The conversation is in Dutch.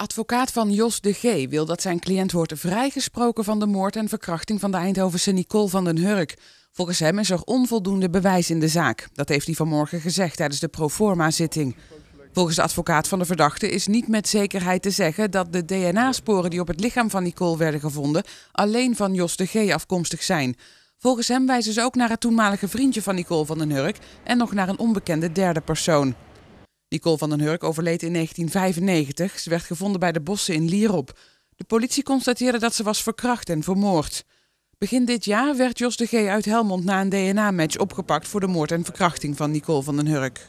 advocaat van Jos de G. wil dat zijn cliënt wordt vrijgesproken van de moord en verkrachting van de Eindhovense Nicole van den Hurk. Volgens hem is er onvoldoende bewijs in de zaak. Dat heeft hij vanmorgen gezegd tijdens de proforma-zitting. Volgens de advocaat van de verdachte is niet met zekerheid te zeggen dat de DNA-sporen die op het lichaam van Nicole werden gevonden alleen van Jos de G. afkomstig zijn. Volgens hem wijzen ze ook naar het toenmalige vriendje van Nicole van den Hurk en nog naar een onbekende derde persoon. Nicole van den Hurk overleed in 1995. Ze werd gevonden bij de bossen in Lierop. De politie constateerde dat ze was verkracht en vermoord. Begin dit jaar werd Jos de G. uit Helmond na een DNA-match opgepakt voor de moord en verkrachting van Nicole van den Hurk.